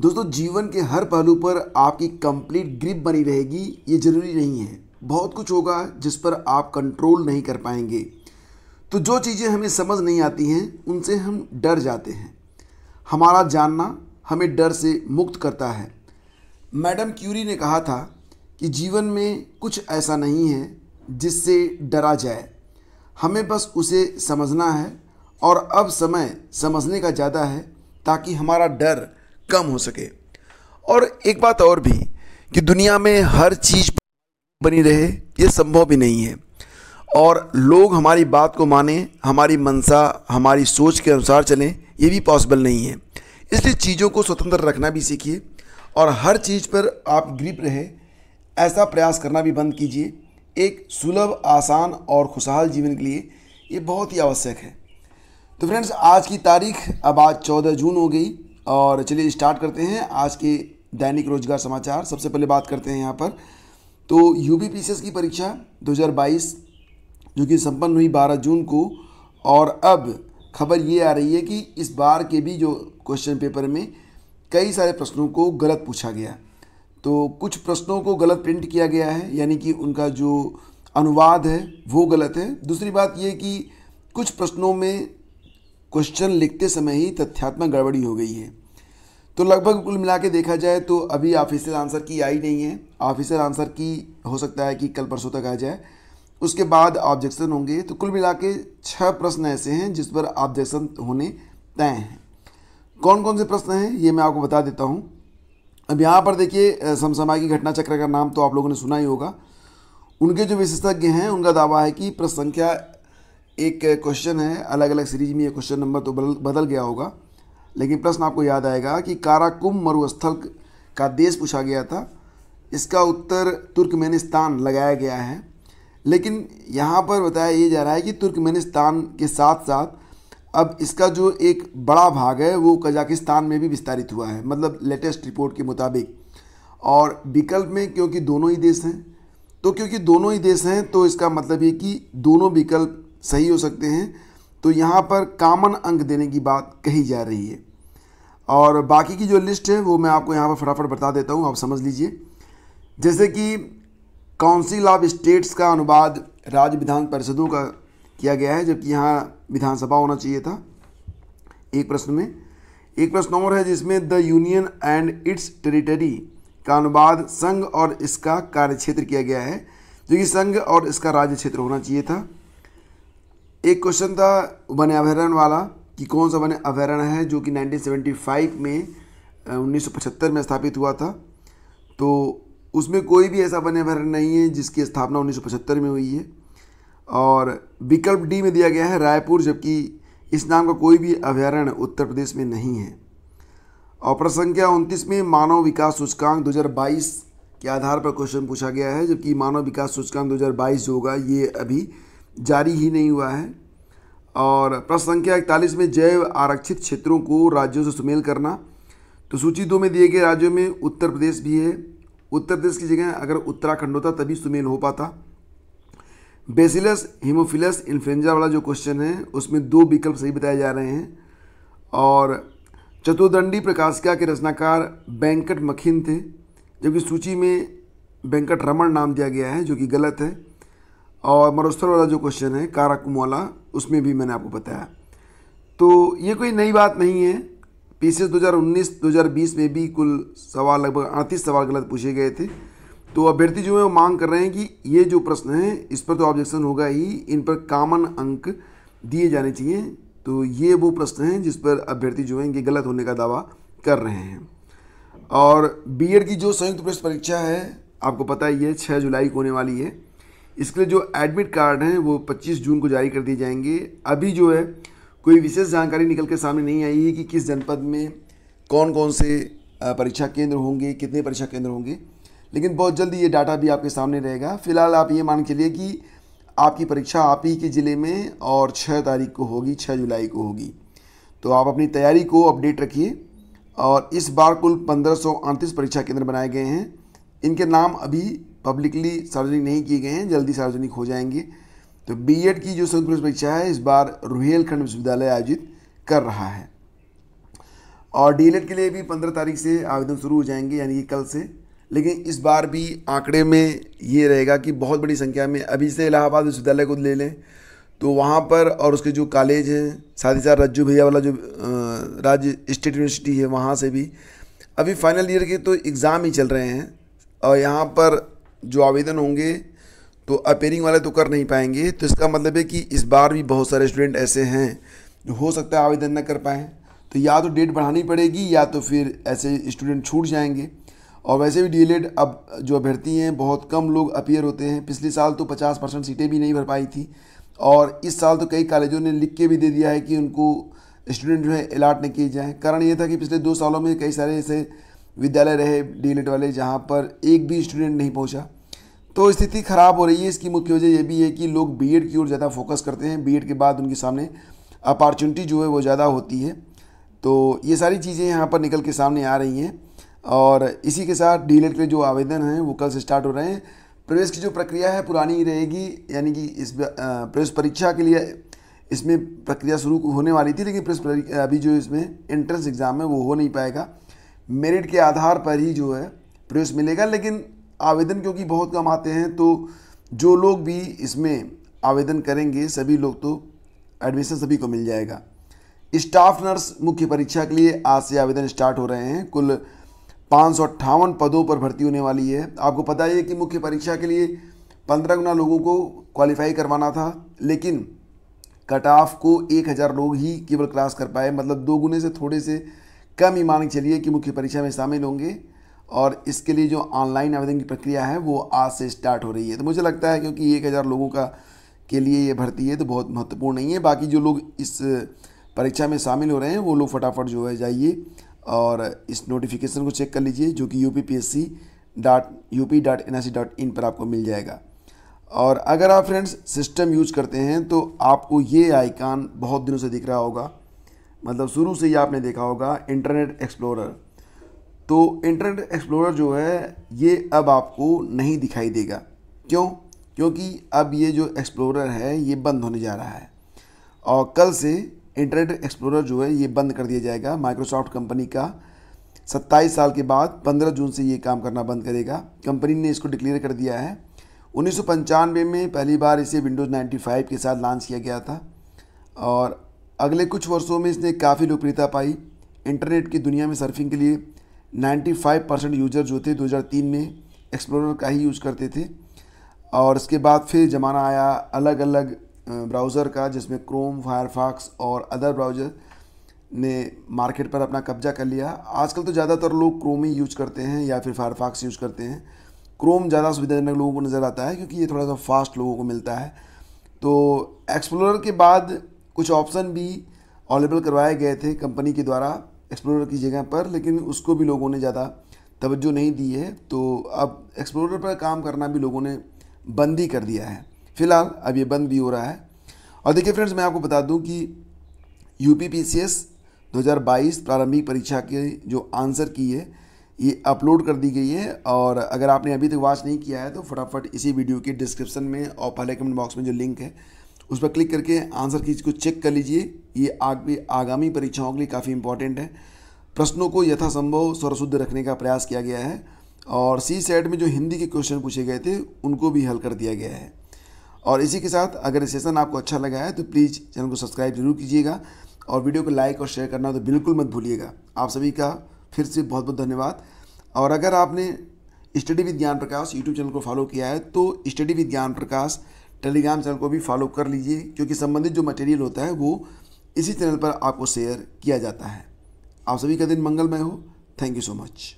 दोस्तों जीवन के हर पहलू पर आपकी कंप्लीट ग्रिप बनी रहेगी ये ज़रूरी नहीं है बहुत कुछ होगा जिस पर आप कंट्रोल नहीं कर पाएंगे तो जो चीज़ें हमें समझ नहीं आती हैं उनसे हम डर जाते हैं हमारा जानना हमें डर से मुक्त करता है मैडम क्यूरी ने कहा था कि जीवन में कुछ ऐसा नहीं है जिससे डरा जाए हमें बस उसे समझना है और अब समय समझने का ज़्यादा है ताकि हमारा डर कम हो सके और एक बात और भी कि दुनिया में हर चीज़ बनी रहे ये संभव भी नहीं है और लोग हमारी बात को माने हमारी मनसा हमारी सोच के अनुसार चलें ये भी पॉसिबल नहीं है इसलिए चीज़ों को स्वतंत्र रखना भी सीखिए और हर चीज़ पर आप ग्रिप रहे ऐसा प्रयास करना भी बंद कीजिए एक सुलभ आसान और खुशहाल जीवन के लिए ये बहुत ही आवश्यक है तो फ्रेंड्स आज की तारीख अब आज चौदह जून हो गई और चलिए स्टार्ट करते हैं आज के दैनिक रोजगार समाचार सबसे पहले बात करते हैं यहाँ पर तो यू बी की परीक्षा 2022 जो कि संपन्न हुई 12 जून को और अब खबर ये आ रही है कि इस बार के भी जो क्वेश्चन पेपर में कई सारे प्रश्नों को गलत पूछा गया तो कुछ प्रश्नों को गलत प्रिंट किया गया है यानी कि उनका जो अनुवाद है वो गलत है दूसरी बात ये कि कुछ प्रश्नों में क्वेश्चन लिखते समय ही तथ्यात्मक गड़बड़ी हो गई है तो लगभग कुल मिला के देखा जाए तो अभी ऑफिशियल आंसर की आई नहीं है ऑफिशियल आंसर की हो सकता है कि कल परसों तक आ जाए उसके बाद ऑब्जेक्शन होंगे तो कुल मिला के छः प्रश्न ऐसे हैं जिस पर ऑब्जेक्शन होने तय हैं कौन कौन से प्रश्न हैं ये मैं आपको बता देता हूँ अब यहाँ पर देखिए समसमाय की घटना चक्र का नाम तो आप लोगों ने सुना ही होगा उनके जो विशेषज्ञ हैं उनका दावा है कि प्रश्न संख्या एक क्वेश्चन है अलग अलग सीरीज में ये क्वेश्चन नंबर तो बदल गया होगा लेकिन प्रश्न आपको याद आएगा कि काराकुम मरुस्थल का देश पूछा गया था इसका उत्तर तुर्कमेनिस्तान लगाया गया है लेकिन यहाँ पर बताया ये जा रहा है कि तुर्कमेनिस्तान के साथ साथ अब इसका जो एक बड़ा भाग है वो कजाकिस्तान में भी विस्तारित हुआ है मतलब लेटेस्ट रिपोर्ट के मुताबिक और विकल्प में क्योंकि दोनों ही देश हैं तो क्योंकि दोनों ही देश हैं तो इसका मतलब ये कि दोनों विकल्प सही हो सकते हैं तो यहाँ पर कामन अंक देने की बात कही जा रही है और बाकी की जो लिस्ट है वो मैं आपको यहाँ पर फटाफट बता देता हूँ आप समझ लीजिए जैसे कि काउंसिल ऑफ स्टेट्स का अनुवाद राज्य विधान परिषदों का किया गया है जबकि यहाँ विधानसभा होना चाहिए था एक प्रश्न में एक प्रश्न और है जिसमें the union and its territory का अनुवाद संघ और इसका कार्य क्षेत्र किया गया है जो कि संघ और इसका राज्य क्षेत्र होना चाहिए था एक क्वेश्चन था वन्याभरण वाला कि कौन सा वन अभ्यारण्य है जो कि 1975 में 1975 में स्थापित हुआ था तो उसमें कोई भी ऐसा वन अभ्यारण्य नहीं है जिसकी स्थापना 1975 में हुई है और विकल्प डी में दिया गया है रायपुर जबकि इस नाम का कोई भी अभ्यारण्य उत्तर प्रदेश में नहीं है और प्रश्न संख्या उनतीस में मानव विकास सूचकांक 2022 के आधार पर क्वेश्चन पूछा गया है जबकि मानव विकास सूचकांक 2022 जो होगा ये अभी जारी ही नहीं हुआ है और प्रश्न संख्या इकतालीस में जैव आरक्षित क्षेत्रों को राज्यों से सुमेल करना तो सूची दो में दिए गए राज्यों में उत्तर प्रदेश भी है उत्तर प्रदेश की जगह अगर उत्तराखंड होता तभी सुमेल हो पाता बेसिलस हीमोफिलस इन्फ्लुएंजा वाला जो क्वेश्चन है उसमें दो विकल्प सही बताए जा रहे हैं और चतुर्दंडी प्रकाशिका के रचनाकार वेंकट मखिन थे जबकि सूची में वेंकट रमण नाम दिया गया है जो कि गलत है और मरुस्थल वाला जो क्वेश्चन है काराकुम वाला उसमें भी मैंने आपको बताया तो ये कोई नई बात नहीं है पीसीएस 2019 2020 में भी कुल सवाल लगभग अड़तीस सवाल गलत पूछे गए थे तो अभ्यर्थी जो है वो मांग कर रहे हैं कि ये जो प्रश्न है इस पर तो ऑब्जेक्शन होगा ही इन पर कामन अंक दिए जाने चाहिए तो ये वो प्रश्न हैं जिस पर अभ्यर्थी जो है इनके गलत होने का दावा कर रहे हैं और बीएड की जो संयुक्त प्रवेश परीक्षा है आपको पता है ये छः जुलाई को होने वाली है इसके लिए जो एडमिट कार्ड हैं वो 25 जून को जारी कर दिए जाएंगे अभी जो है कोई विशेष जानकारी निकल के सामने नहीं आई है कि किस जनपद में कौन कौन से परीक्षा केंद्र होंगे कितने परीक्षा केंद्र होंगे लेकिन बहुत जल्दी ये डाटा भी आपके सामने रहेगा फिलहाल आप ये मान के लिए कि आपकी परीक्षा आप ही के ज़िले में और छः तारीख को होगी छः जुलाई को होगी तो आप अपनी तैयारी को अपडेट रखिए और इस बार कुल पंद्रह परीक्षा केंद्र बनाए गए हैं इनके नाम अभी पब्लिकली सार्वजनिक नहीं किए गए हैं जल्दी सार्वजनिक हो जाएंगे तो बीएड की जो संयुक्त प्रवेश परीक्षा है इस बार रुहेलखंड विश्वविद्यालय आयोजित कर रहा है और डीएलएड के लिए भी पंद्रह तारीख से आवेदन शुरू हो जाएंगे यानी कि कल से लेकिन इस बार भी आंकड़े में ये रहेगा कि बहुत बड़ी संख्या में अभी से इलाहाबाद विश्वविद्यालय को ले लें तो वहाँ पर और उसके जो कॉलेज हैं साथ ही साथ रज्जू भैया वाला जो राज्य स्टेट यूनिवर्सिटी है वहाँ से भी अभी फाइनल ईयर के तो एग्ज़ाम ही चल रहे हैं और यहाँ पर जो आवेदन होंगे तो अपेयरिंग वाले तो कर नहीं पाएंगे तो इसका मतलब है कि इस बार भी बहुत सारे स्टूडेंट ऐसे हैं जो हो सकता है आवेदन न कर पाएँ तो या तो डेट बढ़ानी पड़ेगी या तो फिर ऐसे स्टूडेंट छूट जाएंगे और वैसे भी डी अब जो अभ्यर्थी हैं बहुत कम लोग अपियर होते हैं पिछले साल तो 50 परसेंट सीटें भी नहीं भर पाई थी और इस साल तो कई कॉलेजों ने लिख के भी दे दिया है कि उनको स्टूडेंट जो है अलाट नहीं किए जाएँ कारण ये था कि पिछले दो सालों में कई सारे ऐसे विद्यालय रहे डी वाले जहाँ पर एक भी स्टूडेंट नहीं पहुँचा तो स्थिति खराब हो रही है इसकी मुख्य वजह यह भी है कि लोग बी की ओर ज़्यादा फोकस करते हैं बी के बाद उनके सामने अपॉर्चुनिटी जो है वो ज़्यादा होती है तो ये सारी चीज़ें यहाँ पर निकल के सामने आ रही हैं और इसी के साथ डी के जो आवेदन हैं वो कल से स्टार्ट हो रहे हैं प्रवेश की जो प्रक्रिया है पुरानी रहेगी यानी कि इस प्रवेश परीक्षा के लिए इसमें प्रक्रिया शुरू होने वाली थी लेकिन प्रवेश अभी जो इसमें एंट्रेंस एग्ज़ाम है वो हो नहीं पाएगा मेरिट के आधार पर ही जो है प्रवेश मिलेगा लेकिन आवेदन क्योंकि बहुत कम आते हैं तो जो लोग भी इसमें आवेदन करेंगे सभी लोग तो एडमिशन सभी को मिल जाएगा स्टाफ नर्स मुख्य परीक्षा के लिए आज से आवेदन स्टार्ट हो रहे हैं कुल पाँच पदों पर भर्ती होने वाली है आपको पता ही है कि मुख्य परीक्षा के लिए पंद्रह गुना लोगों को क्वालिफाई करवाना था लेकिन कट ऑफ को एक हज़ार लोग ही केवल क्लास कर पाए मतलब दो गुने से थोड़े से कम ही मान चलिए कि मुख्य परीक्षा में शामिल होंगे और इसके लिए जो ऑनलाइन आवेदन की प्रक्रिया है वो आज से स्टार्ट हो रही है तो मुझे लगता है क्योंकि एक हज़ार लोगों का के लिए ये भर्ती है तो बहुत महत्वपूर्ण नहीं है बाकी जो लोग इस परीक्षा में शामिल हो रहे हैं वो लोग फटाफट जो है जाइए और इस नोटिफिकेशन को चेक कर लीजिए जो कि U P P S C dot U P dot N C dot in पर आपको मिल जाएगा और अगर आप फ्रेंड्स सिस्टम यूज करते हैं तो आपको ये आइकान बहुत दिनों से दिख रहा होगा मतलब शुरू से ही आपने देखा होगा इंटरनेट एक्सप्लोरर तो इंटरनेट एक्सप्लोरर जो है ये अब आपको नहीं दिखाई देगा क्यों क्योंकि अब ये जो एक्सप्लोरर है ये बंद होने जा रहा है और कल से इंटरनेट एक्सप्लोरर जो है ये बंद कर दिया जाएगा माइक्रोसॉफ्ट कंपनी का 27 साल के बाद 15 जून से ये काम करना बंद करेगा कंपनी ने इसको डिक्लेयर कर दिया है उन्नीस में पहली बार इसे विंडोज़ 95 के साथ लॉन्च किया गया था और अगले कुछ वर्षों में इसने काफ़ी लोकप्रियता पाई इंटरनेट की दुनिया में सर्फिंग के लिए 95 परसेंट यूजर जो थे 2003 में एक्सप्लोरर का ही यूज करते थे और इसके बाद फिर ज़माना आया अलग अलग ब्राउज़र का जिसमें क्रोम फायरफॉक्स और अदर ब्राउज़र ने मार्केट पर अपना कब्जा कर लिया आजकल तो ज़्यादातर लोग क्रोम ही यूज करते हैं या फिर फायरफॉक्स यूज करते हैं क्रोम ज़्यादा सुविधाजनक लोगों को नज़र आता है क्योंकि ये थोड़ा सा फास्ट लोगों को मिलता है तो एक्सप्लोरर के बाद कुछ ऑप्शन भी अवेलेबल करवाए गए थे कंपनी के द्वारा एक्सप्लोरर की जगह पर लेकिन उसको भी लोगों ने ज़्यादा तवज्जो नहीं दी है तो अब एक्सप्लोरर पर काम करना भी लोगों ने बंद ही कर दिया है फ़िलहाल अब ये बंद भी हो रहा है और देखिए फ्रेंड्स मैं आपको बता दूं कि U P P C S दो हज़ार बाईस प्रारंभिक परीक्षा के जो आंसर की है ये अपलोड कर दी गई है और अगर आपने अभी तक वॉच नहीं किया है तो फटाफट इसी वीडियो के डिस्क्रिप्शन में और पहले कमेंट बॉक्स में जो लिंक है उस पर क्लिक करके आंसर की को चेक कर लीजिए ये आग आगामी परीक्षाओं के लिए काफ़ी इंपॉर्टेंट है प्रश्नों को यथासंभव स्वरशुद्ध रखने का प्रयास किया गया है और सी सेट में जो हिंदी के क्वेश्चन पूछे गए थे उनको भी हल कर दिया गया है और इसी के साथ अगर ये सेशन आपको अच्छा लगा है तो प्लीज़ चैनल को सब्सक्राइब जरूर कीजिएगा और वीडियो को लाइक और शेयर करना तो बिल्कुल मत भूलिएगा आप सभी का फिर से बहुत बहुत धन्यवाद और अगर आपने study with Gyan Prakash YouTube channel को फॉलो किया है तो study with Gyan Prakash Telegram channel को भी फॉलो कर लीजिए क्योंकि संबंधित जो मटेरियल होता है वो इसी चैनल पर आपको शेयर किया जाता है आप सभी का दिन मंगलमय हो थैंक यू सो मच